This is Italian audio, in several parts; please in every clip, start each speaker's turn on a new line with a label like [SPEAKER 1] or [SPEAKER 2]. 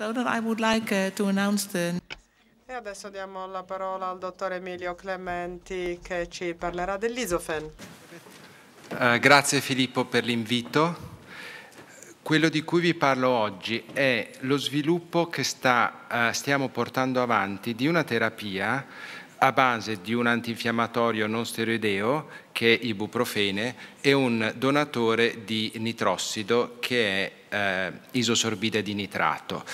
[SPEAKER 1] So like uh, the... E adesso diamo la parola al dottor Emilio Clementi che ci parlerà dell'isofen. Uh, grazie Filippo per l'invito. Quello di cui vi parlo oggi è lo sviluppo che sta, uh, stiamo portando avanti di una terapia a base di un antinfiammatorio non steroideo che è ibuprofene e un donatore di nitrossido che è eh, isosorbide di nitrato.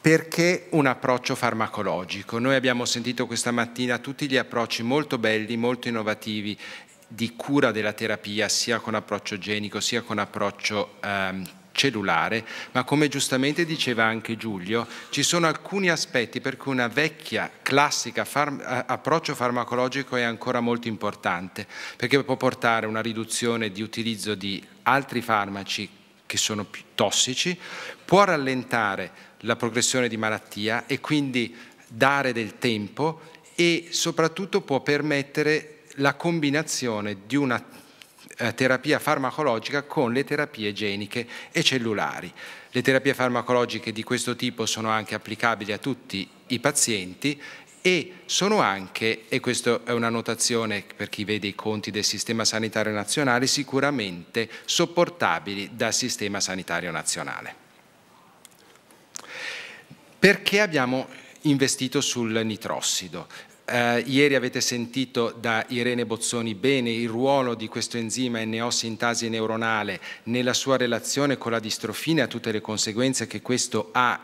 [SPEAKER 1] Perché un approccio farmacologico? Noi abbiamo sentito questa mattina tutti gli approcci molto belli, molto innovativi di cura della terapia sia con approccio genico sia con approccio ehm, cellulare, ma come giustamente diceva anche Giulio, ci sono alcuni aspetti per cui una vecchia, classica farm approccio farmacologico è ancora molto importante, perché può portare a una riduzione di utilizzo di altri farmaci che sono più tossici, può rallentare la progressione di malattia e quindi dare del tempo e soprattutto può permettere la combinazione di una eh, terapia farmacologica con le terapie geniche e cellulari. Le terapie farmacologiche di questo tipo sono anche applicabili a tutti i pazienti e sono anche, e questa è una notazione per chi vede i conti del Sistema Sanitario Nazionale, sicuramente sopportabili dal Sistema Sanitario Nazionale. Perché abbiamo investito sul nitrossido? Uh, ieri avete sentito da Irene Bozzoni bene il ruolo di questo enzima n sintasi neuronale nella sua relazione con la distrofina e tutte le conseguenze che questo ha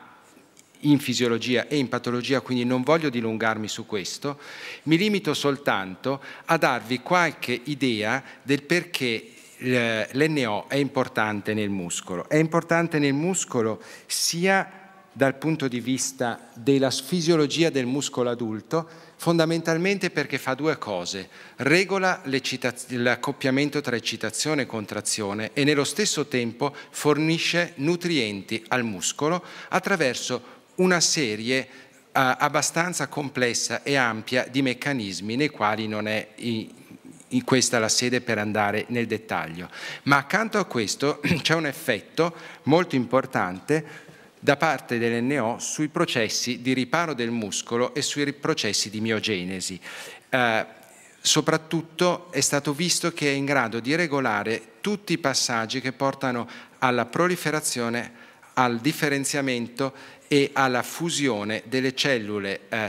[SPEAKER 1] in fisiologia e in patologia, quindi non voglio dilungarmi su questo, mi limito soltanto a darvi qualche idea del perché eh, l'NO è importante nel muscolo. È importante nel muscolo sia dal punto di vista della fisiologia del muscolo adulto, fondamentalmente perché fa due cose. Regola l'accoppiamento tra eccitazione e contrazione e nello stesso tempo fornisce nutrienti al muscolo attraverso una serie abbastanza complessa e ampia di meccanismi nei quali non è questa la sede per andare nel dettaglio. Ma accanto a questo c'è un effetto molto importante da parte dell'NO sui processi di riparo del muscolo e sui processi di miogenesi. Eh, soprattutto è stato visto che è in grado di regolare tutti i passaggi che portano alla proliferazione, al differenziamento e alla fusione delle cellule eh,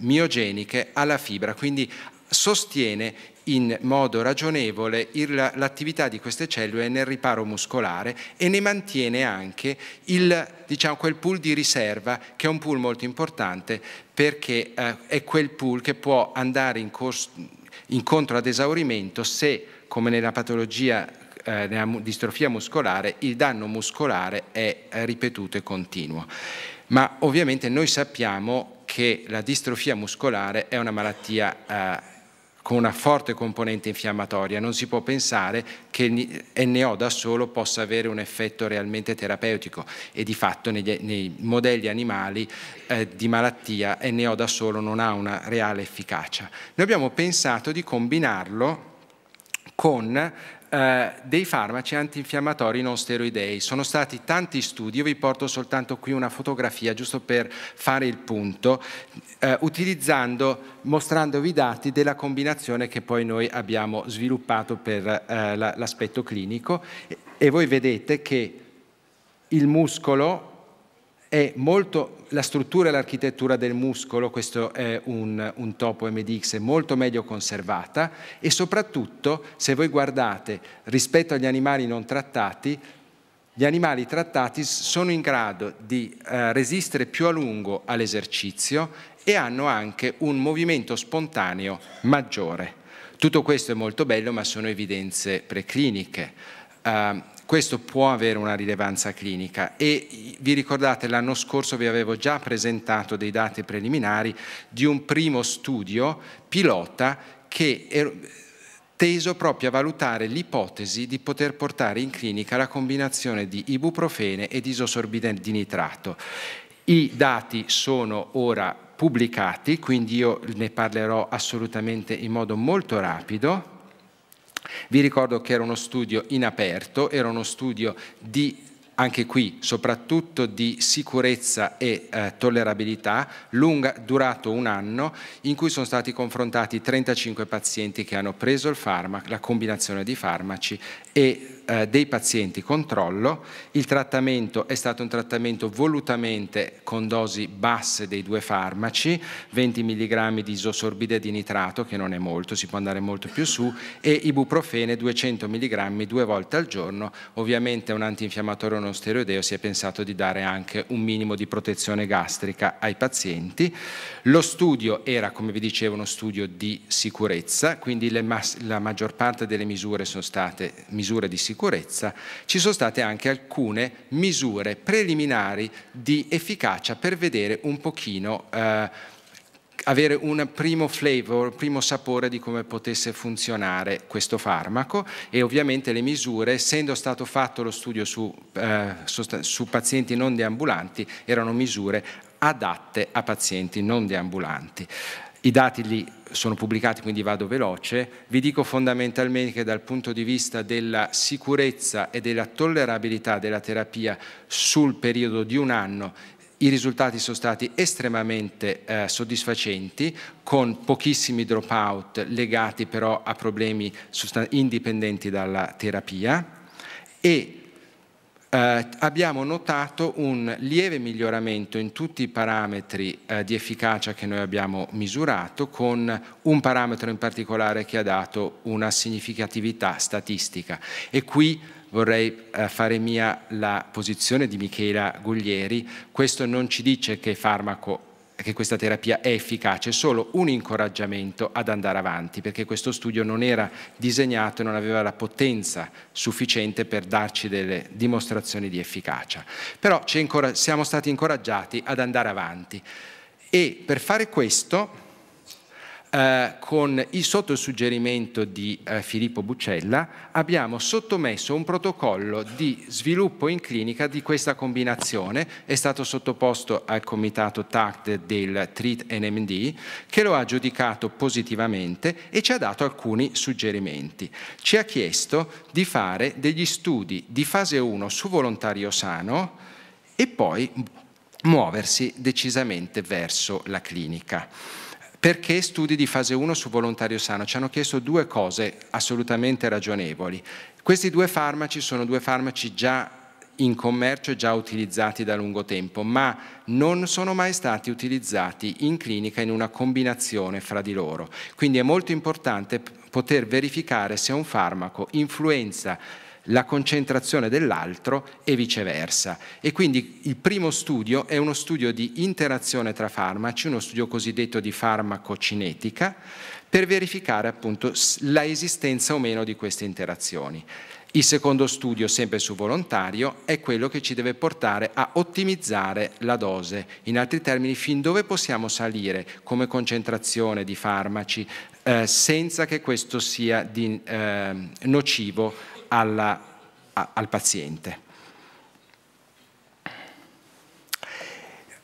[SPEAKER 1] miogeniche alla fibra, quindi sostiene in modo ragionevole l'attività di queste cellule nel riparo muscolare e ne mantiene anche il, diciamo, quel pool di riserva che è un pool molto importante perché eh, è quel pool che può andare in incontro ad esaurimento se, come nella patologia eh, nella distrofia muscolare, il danno muscolare è eh, ripetuto e continuo. Ma ovviamente noi sappiamo che la distrofia muscolare è una malattia eh, con una forte componente infiammatoria, non si può pensare che NO da solo possa avere un effetto realmente terapeutico e di fatto negli, nei modelli animali eh, di malattia NO da solo non ha una reale efficacia. Noi abbiamo pensato di combinarlo con eh, dei farmaci antinfiammatori non steroidei. Sono stati tanti studi, io vi porto soltanto qui una fotografia giusto per fare il punto, eh, utilizzando, mostrandovi i dati della combinazione che poi noi abbiamo sviluppato per eh, l'aspetto clinico e voi vedete che il muscolo è molto la struttura e l'architettura del muscolo, questo è un, un, topo MDX, è molto meglio conservata e soprattutto se voi guardate rispetto agli animali non trattati, gli animali trattati sono in grado di eh, resistere più a lungo all'esercizio e hanno anche un movimento spontaneo maggiore. Tutto questo è molto bello ma sono evidenze precliniche. Uh, ehm, questo può avere una rilevanza clinica e vi ricordate l'anno scorso vi avevo già presentato dei dati preliminari di un primo studio pilota che er, teso proprio a valutare l'ipotesi di poter portare in clinica la combinazione di ibuprofene e disosorbide di nitrato. I dati sono ora pubblicati, quindi io ne parlerò assolutamente in modo molto rapido vi ricordo che era uno studio in aperto, era uno studio di anche qui soprattutto di sicurezza e eh, tollerabilità, lunga, durato un anno, in cui sono stati confrontati 35 pazienti che hanno preso il farmaco, la combinazione di farmaci e eh, dei pazienti controllo, il trattamento è stato un trattamento volutamente con dosi basse dei due farmaci, 20 mg di isosorbide di nitrato, che non è molto, si può andare molto più su, e ibuprofene 200 mg due volte al giorno, ovviamente un antinfiammatorio non steroideo si è pensato di dare anche un minimo di protezione gastrica ai pazienti. Lo studio era, come vi dicevo, uno studio di sicurezza, quindi la maggior parte delle misure sono state misure di sicurezza sicurezza, ci sono state anche alcune misure preliminari di efficacia per vedere un pochino eh, avere un primo flavor, un primo sapore di come potesse funzionare questo farmaco e ovviamente le misure, essendo stato fatto lo studio su, eh, su pazienti non deambulanti, erano misure adatte a pazienti non deambulanti. I dati lì sono pubblicati, quindi vado veloce. Vi dico fondamentalmente che dal punto di vista della sicurezza e della tollerabilità della terapia sul periodo di un anno i risultati sono stati estremamente eh, soddisfacenti, con pochissimi dropout legati però a problemi indipendenti dalla terapia e eh, abbiamo notato un lieve miglioramento in tutti i parametri eh, di efficacia che noi abbiamo misurato, con un parametro in particolare che ha dato una significatività statistica. E qui vorrei eh, fare mia la posizione di Michela Guglieri, questo non ci dice che farmaco che questa terapia è efficace, solo un incoraggiamento ad andare avanti, perché questo studio non era disegnato e non aveva la potenza sufficiente per darci delle dimostrazioni di efficacia. Però siamo stati incoraggiati ad andare avanti e per fare questo eh, con il sottosuggerimento di eh, Filippo Buccella, abbiamo sottomesso un protocollo di sviluppo in clinica di questa combinazione, è stato sottoposto al comitato TACT del TREAT NMD, che lo ha giudicato positivamente e ci ha dato alcuni suggerimenti. Ci ha chiesto di fare degli studi di fase 1 su volontario sano e poi muoversi decisamente verso la clinica. Perché studi di fase 1 su volontario sano? Ci hanno chiesto due cose assolutamente ragionevoli. Questi due farmaci sono due farmaci già in commercio e già utilizzati da lungo tempo, ma non sono mai stati utilizzati in clinica in una combinazione fra di loro. Quindi è molto importante poter verificare se un farmaco influenza la concentrazione dell'altro e viceversa. E quindi il primo studio è uno studio di interazione tra farmaci, uno studio cosiddetto di farmacocinetica, per verificare appunto la esistenza o meno di queste interazioni. Il secondo studio, sempre su volontario, è quello che ci deve portare a ottimizzare la dose. In altri termini, fin dove possiamo salire come concentrazione di farmaci eh, senza che questo sia di, eh, nocivo alla, a, al paziente.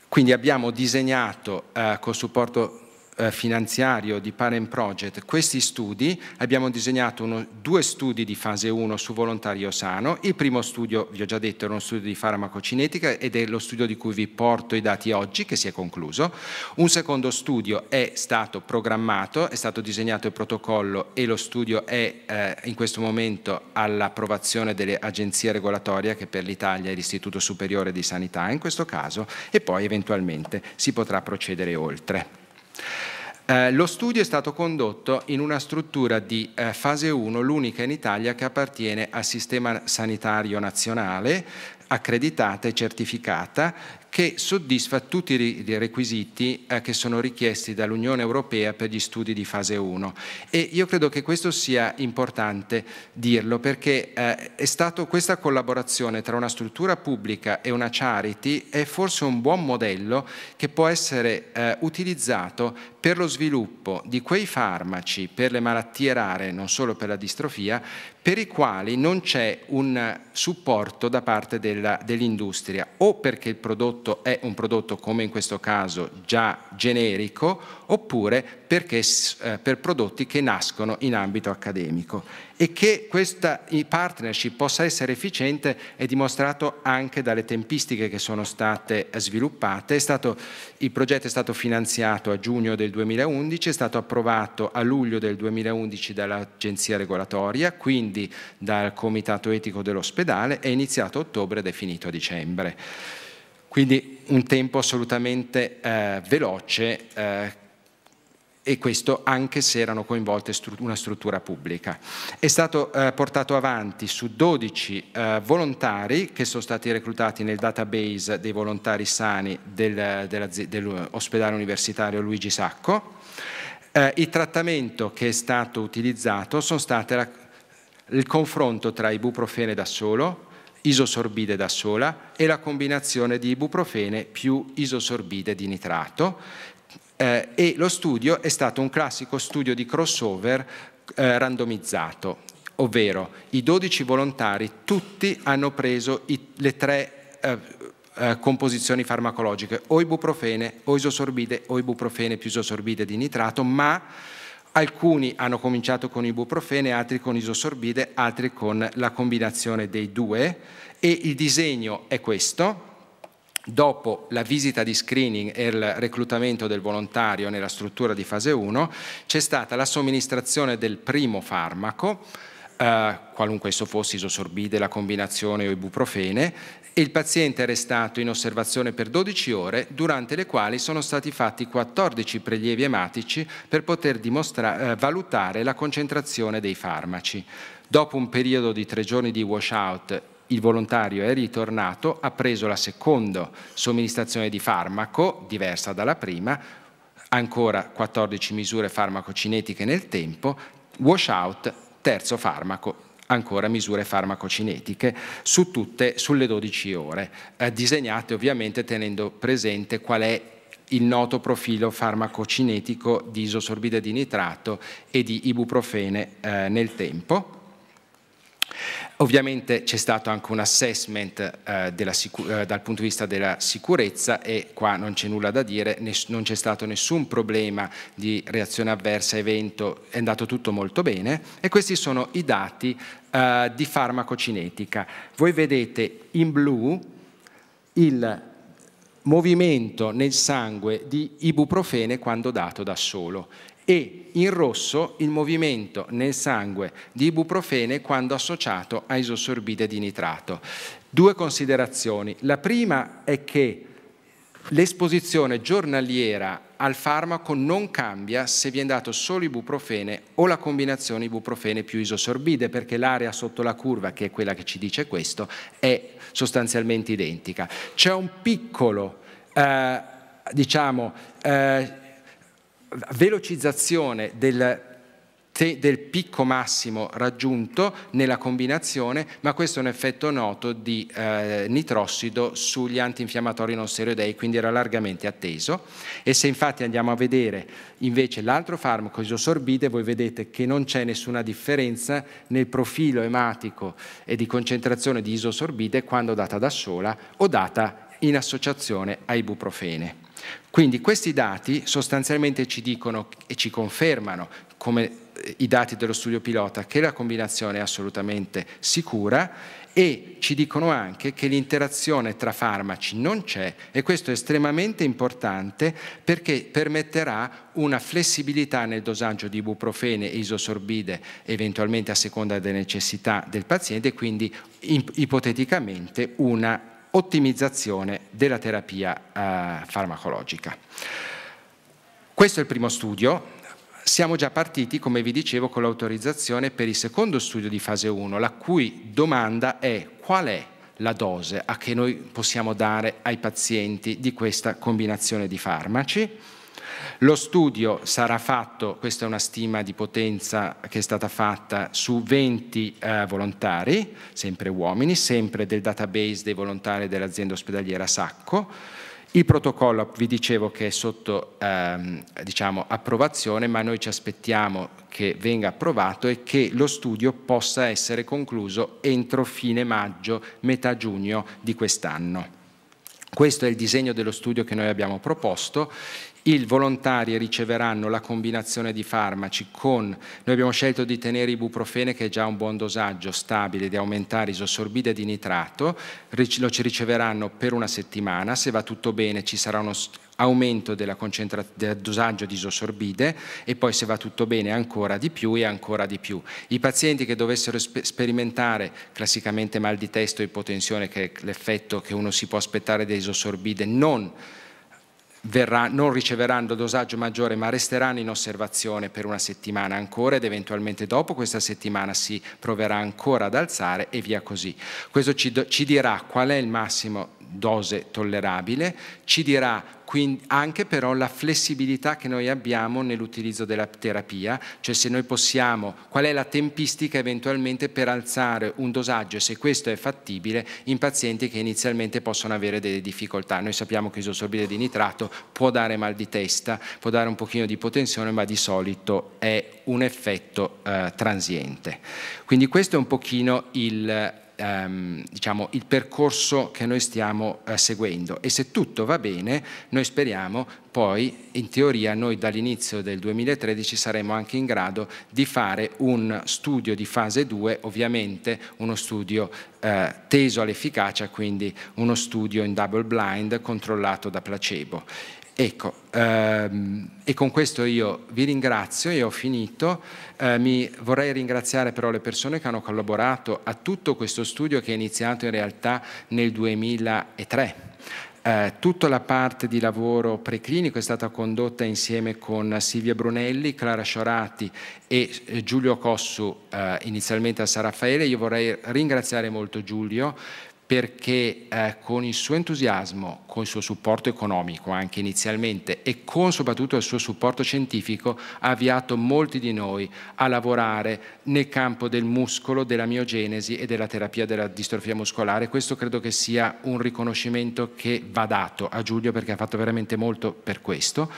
[SPEAKER 1] Quindi abbiamo disegnato eh, con supporto eh, finanziario di Parent Project questi studi, abbiamo disegnato uno, due studi di fase 1 su volontario sano, il primo studio, vi ho già detto, era uno studio di farmacocinetica ed è lo studio di cui vi porto i dati oggi che si è concluso, un secondo studio è stato programmato, è stato disegnato il protocollo e lo studio è eh, in questo momento all'approvazione delle agenzie regolatorie che per l'Italia è l'Istituto Superiore di Sanità in questo caso e poi eventualmente si potrà procedere oltre. Eh, lo studio è stato condotto in una struttura di eh, fase 1, l'unica in Italia che appartiene al Sistema Sanitario Nazionale, accreditata e certificata, che soddisfa tutti i requisiti eh, che sono richiesti dall'Unione Europea per gli studi di fase 1. E io credo che questo sia importante dirlo perché eh, è stata questa collaborazione tra una struttura pubblica e una charity è forse un buon modello che può essere eh, utilizzato per lo sviluppo di quei farmaci per le malattie rare, non solo per la distrofia, per i quali non c'è un supporto da parte dell'industria o perché il prodotto prodotto è un prodotto come in questo caso già generico oppure perché, eh, per prodotti che nascono in ambito accademico. E che questa partnership possa essere efficiente è dimostrato anche dalle tempistiche che sono state sviluppate. Stato, il progetto è stato finanziato a giugno del 2011, è stato approvato a luglio del 2011 dall'agenzia regolatoria, quindi dal comitato etico dell'ospedale, è iniziato a ottobre ed è finito a dicembre. Quindi un tempo assolutamente eh, veloce eh, e questo anche se erano coinvolte stru una struttura pubblica. È stato eh, portato avanti su 12 eh, volontari che sono stati reclutati nel database dei volontari sani del, dell'ospedale universitario Luigi Sacco. Eh, il trattamento che è stato utilizzato sono state la, il confronto tra ibuprofene da solo, isosorbide da sola e la combinazione di ibuprofene più isosorbide di nitrato eh, e lo studio è stato un classico studio di crossover eh, randomizzato, ovvero i 12 volontari tutti hanno preso i, le tre eh, eh, composizioni farmacologiche, o ibuprofene, o isosorbide, o ibuprofene più isosorbide di nitrato, ma Alcuni hanno cominciato con ibuprofene, altri con isosorbide, altri con la combinazione dei due e il disegno è questo. Dopo la visita di screening e il reclutamento del volontario nella struttura di fase 1 c'è stata la somministrazione del primo farmaco, Uh, qualunque esso fosse isosorbide, la combinazione o ibuprofene, e il paziente è restato in osservazione per 12 ore, durante le quali sono stati fatti 14 prelievi ematici per poter eh, valutare la concentrazione dei farmaci. Dopo un periodo di tre giorni di washout il volontario è ritornato, ha preso la seconda somministrazione di farmaco, diversa dalla prima, ancora 14 misure farmacocinetiche nel tempo, washout, terzo farmaco, ancora misure farmacocinetiche su tutte, sulle 12 ore, eh, disegnate ovviamente tenendo presente qual è il noto profilo farmacocinetico di isosorbide di nitrato e di ibuprofene eh, nel tempo. Ovviamente c'è stato anche un assessment eh, eh, dal punto di vista della sicurezza e qua non c'è nulla da dire, non c'è stato nessun problema di reazione avversa, evento, è andato tutto molto bene e questi sono i dati eh, di farmacocinetica. Voi vedete in blu il movimento nel sangue di ibuprofene quando dato da solo e in rosso il movimento nel sangue di ibuprofene quando associato a isosorbide di nitrato. Due considerazioni. La prima è che l'esposizione giornaliera al farmaco non cambia se viene dato solo ibuprofene o la combinazione ibuprofene più isosorbide, perché l'area sotto la curva, che è quella che ci dice questo, è sostanzialmente identica. C'è un piccolo, eh, diciamo, eh, velocizzazione del, te, del picco massimo raggiunto nella combinazione, ma questo è un effetto noto di eh, nitrossido sugli antinfiammatori non steroidei, quindi era largamente atteso. E se infatti andiamo a vedere invece l'altro farmaco, isosorbide, voi vedete che non c'è nessuna differenza nel profilo ematico e di concentrazione di isosorbide quando data da sola o data in associazione a ibuprofene. Quindi questi dati sostanzialmente ci dicono e ci confermano, come eh, i dati dello studio pilota, che la combinazione è assolutamente sicura e ci dicono anche che l'interazione tra farmaci non c'è e questo è estremamente importante perché permetterà una flessibilità nel dosaggio di ibuprofene e isosorbide eventualmente a seconda delle necessità del paziente e quindi ipoteticamente una ottimizzazione della terapia eh, farmacologica. Questo è il primo studio. Siamo già partiti, come vi dicevo, con l'autorizzazione per il secondo studio di fase 1, la cui domanda è qual è la dose a che noi possiamo dare ai pazienti di questa combinazione di farmaci. Lo studio sarà fatto, questa è una stima di potenza che è stata fatta su 20 eh, volontari, sempre uomini, sempre del database dei volontari dell'azienda ospedaliera Sacco. Il protocollo, vi dicevo, che è sotto ehm, diciamo, approvazione, ma noi ci aspettiamo che venga approvato e che lo studio possa essere concluso entro fine maggio, metà giugno di quest'anno. Questo è il disegno dello studio che noi abbiamo proposto i volontari riceveranno la combinazione di farmaci con, noi abbiamo scelto di tenere ibuprofene che è già un buon dosaggio stabile, di aumentare isosorbide di nitrato, lo ci riceveranno per una settimana, se va tutto bene ci sarà uno aumento del dosaggio di isosorbide e poi se va tutto bene ancora di più e ancora di più. I pazienti che dovessero sperimentare classicamente mal di testo e ipotensione, che è l'effetto che uno si può aspettare da isosorbide, non verrà, non riceveranno dosaggio maggiore ma resteranno in osservazione per una settimana ancora ed eventualmente dopo questa settimana si proverà ancora ad alzare e via così. Questo ci, ci dirà qual è il massimo dose tollerabile, ci dirà anche però la flessibilità che noi abbiamo nell'utilizzo della terapia, cioè se noi possiamo, qual è la tempistica eventualmente per alzare un dosaggio e se questo è fattibile in pazienti che inizialmente possono avere delle difficoltà. Noi sappiamo che isosorbide di nitrato può dare mal di testa, può dare un pochino di ipotensione, ma di solito è un effetto eh, transiente. Quindi questo è un pochino il ehm, diciamo, il percorso che noi stiamo eh, seguendo e se tutto va bene noi speriamo poi in teoria noi dall'inizio del 2013 saremo anche in grado di fare un studio di fase 2, ovviamente uno studio eh, teso all'efficacia, quindi uno studio in double blind controllato da placebo. Ecco, ehm, e con questo io vi ringrazio e ho finito. Eh, mi vorrei ringraziare però le persone che hanno collaborato a tutto questo studio che è iniziato in realtà nel 2003. Eh, tutta la parte di lavoro preclinico è stata condotta insieme con Silvia Brunelli, Clara Sciorati e eh, Giulio Cossu eh, inizialmente a San Raffaele. Io vorrei ringraziare molto Giulio perché eh, con il suo entusiasmo, con il suo supporto economico anche inizialmente e con soprattutto il suo supporto scientifico ha avviato molti di noi a lavorare nel campo del muscolo, della miogenesi e della terapia della distrofia muscolare. Questo credo che sia un riconoscimento che va dato a Giulio perché ha fatto veramente molto per questo.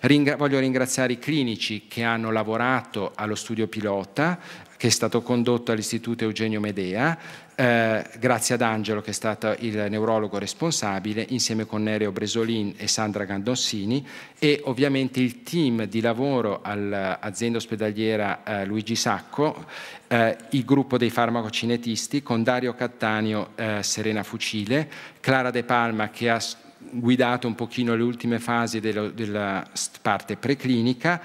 [SPEAKER 1] Ringra voglio ringraziare i clinici che hanno lavorato allo studio pilota, che è stato condotto all'Istituto Eugenio Medea, eh, grazie ad Angelo che è stato il neurologo responsabile insieme con Nereo Bresolin e Sandra Gandonsini e ovviamente il team di lavoro all'azienda ospedaliera eh, Luigi Sacco, eh, il gruppo dei farmacocinetisti con Dario Cattaneo, eh, Serena Fucile, Clara De Palma che ha guidato un pochino le ultime fasi dello, della parte preclinica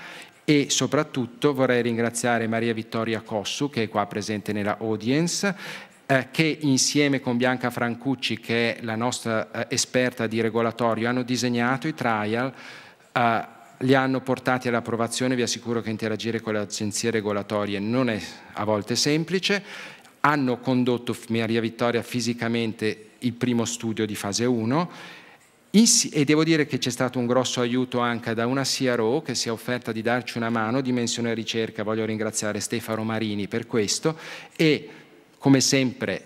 [SPEAKER 1] e soprattutto vorrei ringraziare Maria Vittoria Cossu che è qua presente nella audience eh, che insieme con Bianca Francucci, che è la nostra eh, esperta di regolatorio, hanno disegnato i trial, eh, li hanno portati all'approvazione, vi assicuro che interagire con le agenzie regolatorie non è a volte semplice, hanno condotto Maria Vittoria fisicamente il primo studio di fase 1 e devo dire che c'è stato un grosso aiuto anche da una CRO che si è offerta di darci una mano, Dimensione Ricerca, voglio ringraziare Stefano Marini per questo, e come sempre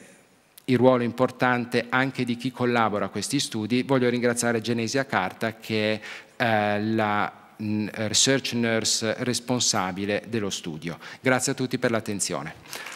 [SPEAKER 1] il ruolo importante anche di chi collabora a questi studi, voglio ringraziare Genesia Carta che è eh, la mm, research nurse responsabile dello studio. Grazie a tutti per l'attenzione.